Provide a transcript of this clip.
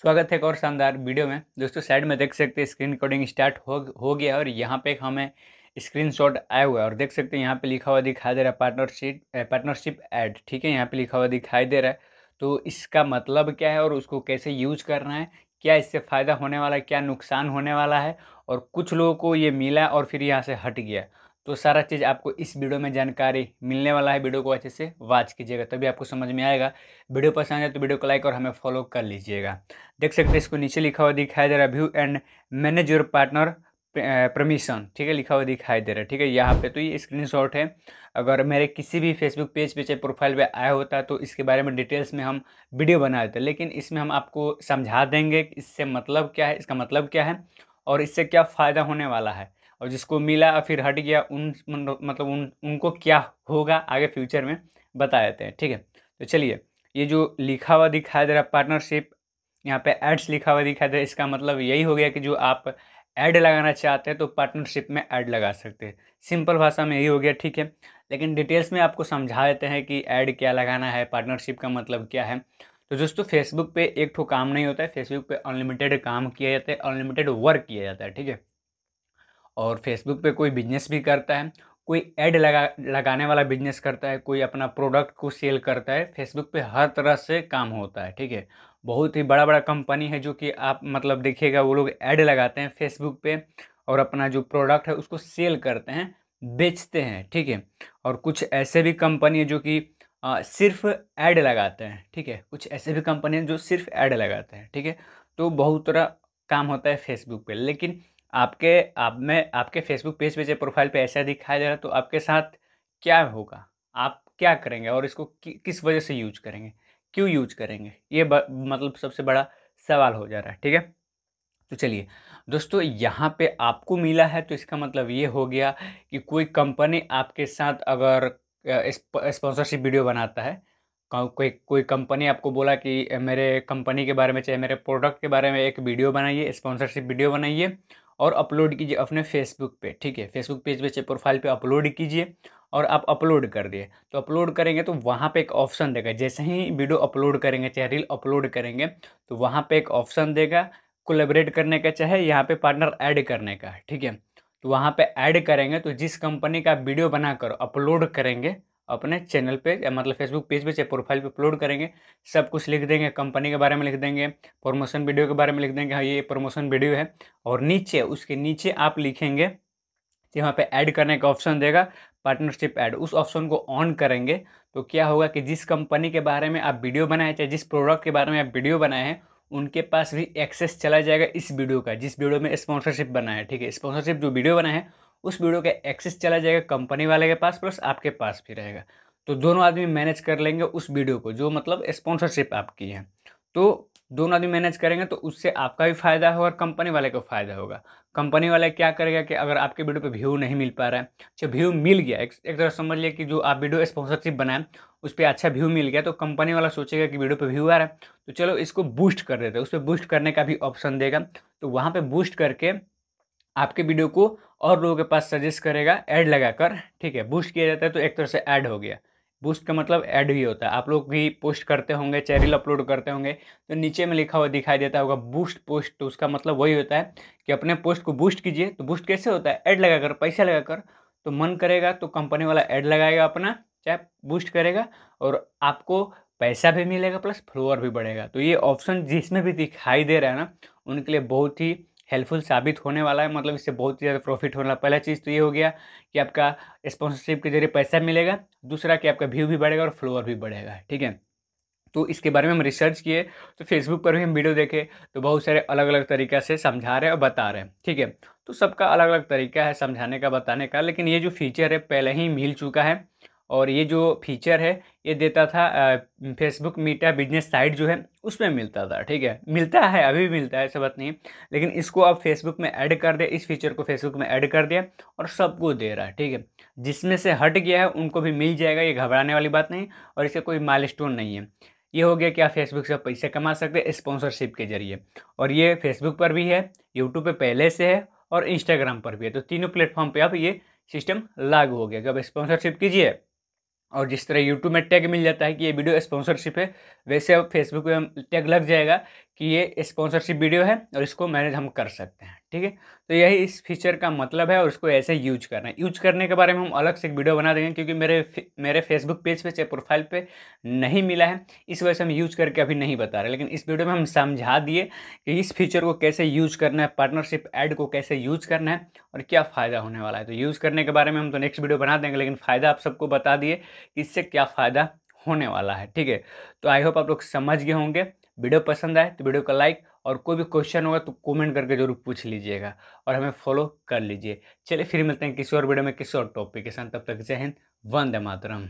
स्वागत है एक और शानदार वीडियो में दोस्तों साइड में देख सकते हैं स्क्रीन रिकॉर्डिंग स्टार्ट हो हो गया और यहाँ पे हमें स्क्रीनशॉट आया हुआ है और देख सकते हैं यहाँ पे लिखा हुआ दिखाई दे रहा है पार्टनरशिप पार्टनरशिप ऐड ठीक है यहाँ पे लिखा हुआ दिखाई दे रहा है तो इसका मतलब क्या है और उसको कैसे यूज करना है क्या इससे फ़ायदा होने वाला है क्या नुकसान होने वाला है और कुछ लोगों को ये मिला और फिर यहाँ से हट गया तो सारा चीज़ आपको इस वीडियो में जानकारी मिलने वाला है वीडियो को अच्छे से वॉच कीजिएगा तभी आपको समझ में आएगा वीडियो पसंद है तो वीडियो को लाइक और हमें फॉलो कर लीजिएगा देख सकते हैं इसको नीचे लिखा हुआ दिखाई दे रहा है view and manage your partner permission ठीक है लिखा हुआ दिखाई दे रहा है ठीक है यहाँ पे तो ये स्क्रीनशॉट है अगर मेरे किसी भी फेसबुक पेज पे चाहे प्रोफाइल पे आया होता तो इसके बारे में डिटेल्स में हम वीडियो बना देते लेकिन इसमें हम आपको समझा देंगे कि इससे मतलब क्या है इसका मतलब क्या है और इससे क्या फ़ायदा होने वाला है और जिसको मिला फिर हट गया उन मतलब उन उनको क्या होगा आगे फ्यूचर में बता देते हैं ठीक है तो चलिए ये जो लिखा हुआ दिखाई दे रहा पार्टनरशिप यहाँ पे एड्स लिखा हुआ दिखाई दे रहा है इसका मतलब यही हो गया कि जो आप ऐड लगाना चाहते हैं तो पार्टनरशिप में ऐड लगा सकते हैं सिंपल भाषा में यही हो गया ठीक है लेकिन डिटेल्स में आपको समझा देते हैं कि ऐड क्या लगाना है पार्टनरशिप का मतलब क्या है तो दोस्तों फेसबुक पे एक ठो काम नहीं होता है फेसबुक पे अनलिमिटेड काम किया जाता है अनलिमिटेड वर्क किया जाता है ठीक है और फेसबुक पे कोई बिजनेस भी करता है कोई ऐड लगा लगाने वाला बिजनेस करता है कोई अपना प्रोडक्ट को सेल करता है फेसबुक पे हर तरह से काम होता है ठीक है बहुत ही बड़ा बड़ा कंपनी है जो कि आप मतलब देखिएगा वो लोग ऐड लगाते हैं फेसबुक पे और अपना जो प्रोडक्ट है उसको सेल करते हैं बेचते हैं ठीक है और कुछ ऐसे भी कंपनी है जो कि सिर्फ ऐड लगाते हैं ठीक है कुछ ऐसे भी कंपनी हैं जो सिर्फ ऐड लगाते हैं ठीक है तो बहुत तरह काम होता है फेसबुक पे लेकिन आपके आप में आपके फेसबुक पेज पे जब प्रोफाइल पे ऐसा दिखाया जा रहा है तो आपके साथ क्या होगा आप क्या करेंगे और इसको कि, किस वजह से यूज करेंगे क्यों यूज करेंगे ये ब, मतलब सबसे बड़ा सवाल हो जा रहा है ठीक है तो चलिए दोस्तों यहाँ पे आपको मिला है तो इसका मतलब ये हो गया कि कोई कंपनी आपके साथ अगर स्पॉन्सरशिप वीडियो बनाता है कोई कोई कंपनी आपको बोला कि मेरे कंपनी के बारे में चाहे मेरे प्रोडक्ट के बारे में एक वीडियो बनाइए स्पॉन्सरशिप वीडियो बनाइए और अपलोड कीजिए अपने फेसबुक पे ठीक है फेसबुक पेज पे प्रोफाइल पे अपलोड कीजिए और आप अपलोड कर दिए तो अपलोड करेंगे तो वहाँ पे एक ऑप्शन देगा जैसे ही वीडियो अपलोड करेंगे चाहे रील अपलोड करेंगे तो वहाँ पे एक ऑप्शन देगा कोलेबरेट करने का चाहे यहाँ पे पार्टनर ऐड करने का ठीक है तो वहाँ पे ऐड करेंगे तो जिस कंपनी का वीडियो बनाकर अपलोड करेंगे अपने चैनल पे मतलब फेसबुक पेज पे चाहे प्रोफाइल पे अपलोड करेंगे सब कुछ लिख देंगे कंपनी के बारे में लिख देंगे प्रमोशन वीडियो के बारे में लिख देंगे हाँ ये प्रमोशन वीडियो है और नीचे उसके नीचे आप लिखेंगे तो यहाँ पे ऐड करने का ऑप्शन देगा पार्टनरशिप ऐड उस ऑप्शन को ऑन करेंगे तो क्या होगा कि जिस कंपनी के बारे में आप वीडियो बनाए चाहे जिस प्रोडक्ट के बारे में आप वीडियो बनाए हैं उनके पास भी एक्सेस चला जाएगा इस वीडियो का जिस वीडियो में स्पॉन्सरशिप बनाया है ठीक है स्पॉन्सरशिप जो वीडियो बनाए है उस वीडियो का एक्सेस चला जाएगा कंपनी वाले के पास प्लस आपके पास भी रहेगा तो दोनों आदमी मैनेज कर लेंगे उस वीडियो को जो मतलब स्पॉन्सरशिप आपकी है तो दोनों आदमी मैनेज करेंगे तो उससे आपका भी फायदा होगा और कंपनी वाले को फायदा होगा कंपनी वाले क्या करेगा कि अगर आपके वीडियो पे व्यू नहीं मिल पा रहा है अच्छा व्यू मिल गया एक, एक तरह समझ लिया कि जो आप वीडियो स्पॉन्सरशिप बनाए उस पर अच्छा व्यू मिल गया तो कंपनी वाला सोचेगा कि वीडियो पे व्यू आ रहा है तो चलो इसको बूस्ट कर देते हैं उस पर बूस्ट करने का भी ऑप्शन देगा तो वहाँ पर बूस्ट करके आपके वीडियो को और लोगों के पास सजेस्ट करेगा ऐड लगाकर ठीक है बूस्ट किया जाता है तो एक तरह से ऐड हो गया बूस्ट का मतलब ऐड भी होता है आप लोग भी पोस्ट करते होंगे चैनल अपलोड करते होंगे तो नीचे में लिखा हुआ दिखाई देता होगा बूस्ट पोस्ट तो उसका मतलब वही होता है कि अपने पोस्ट को बूस्ट कीजिए तो बूस्ट कैसे होता है ऐड लगाकर पैसा लगाकर तो मन करेगा तो कंपनी वाला ऐड लगाएगा अपना चाहे बूस्ट करेगा और आपको पैसा भी मिलेगा प्लस फ्लोअर भी बढ़ेगा तो ये ऑप्शन जिसमें भी दिखाई दे रहा है ना उनके लिए बहुत ही हेल्पफुल साबित होने वाला है मतलब इससे बहुत ज़्यादा प्रॉफिट होने वाला पहला चीज़ तो ये हो गया कि आपका स्पॉन्सरशिप के जरिए पैसा मिलेगा दूसरा कि आपका व्यू भी बढ़ेगा और फ्लोअर भी बढ़ेगा ठीक है तो इसके बारे में हम रिसर्च किए तो फेसबुक पर भी हम वीडियो देखे तो बहुत सारे अलग अलग तरीका से समझा रहे हैं और बता रहे हैं ठीक है तो सबका अलग अलग तरीका है समझाने का बताने का लेकिन ये जो फीचर है पहले ही मिल चुका है और ये जो फीचर है ये देता था फेसबुक मीटा बिजनेस साइट जो है उसमें मिलता था ठीक है मिलता है अभी भी मिलता है ऐसा बात नहीं लेकिन इसको आप फेसबुक में ऐड कर दे इस फीचर को फेसबुक में ऐड कर दिया और सबको दे रहा है ठीक है जिसमें से हट गया है उनको भी मिल जाएगा ये घबराने वाली बात नहीं और इसका कोई माइल नहीं है ये हो गया कि आप फेसबुक से आप पैसे कमा सकते हैं स्पॉन्सरशिप के जरिए और ये फेसबुक पर भी है यूट्यूब पर पहले से है और इंस्टाग्राम पर भी है तो तीनों प्लेटफॉर्म पर आप ये सिस्टम लागू हो गया कि आप स्पॉन्सरशिप कीजिए और जिस तरह यूट्यूब में टैग मिल जाता है कि ये वीडियो स्पॉन्सरशिप है वैसे अब फेसबुक में टैग लग जाएगा कि ये स्पॉन्सरशिप वीडियो है और इसको मैनेज हम कर सकते हैं ठीक है तो यही इस फीचर का मतलब है और उसको ऐसे यूज करना है यूज करने के बारे में हम अलग से एक वीडियो बना देंगे क्योंकि मेरे मेरे फेसबुक पेज पे चाहे प्रोफाइल पे नहीं मिला है इस वजह से हम यूज करके अभी नहीं बता रहे लेकिन इस वीडियो में हम समझा दिए कि इस फीचर को कैसे यूज करना है पार्टनरशिप एड को कैसे यूज करना है और क्या फ़ायदा होने वाला है तो यूज़ करने के बारे में हम तो नेक्स्ट वीडियो बना देंगे लेकिन फ़ायदा आप सबको बता दिए कि इससे क्या फ़ायदा होने वाला है ठीक है तो आई होप आप लोग समझ गए होंगे वीडियो पसंद आए तो वीडियो का लाइक और कोई भी क्वेश्चन होगा तो कमेंट करके जरूर पूछ लीजिएगा और हमें फॉलो कर लीजिए चलिए फिर मिलते हैं किसी और वीडियो में किसी और टॉपिक के साथ तब तक जय हिंद वंदे मातरम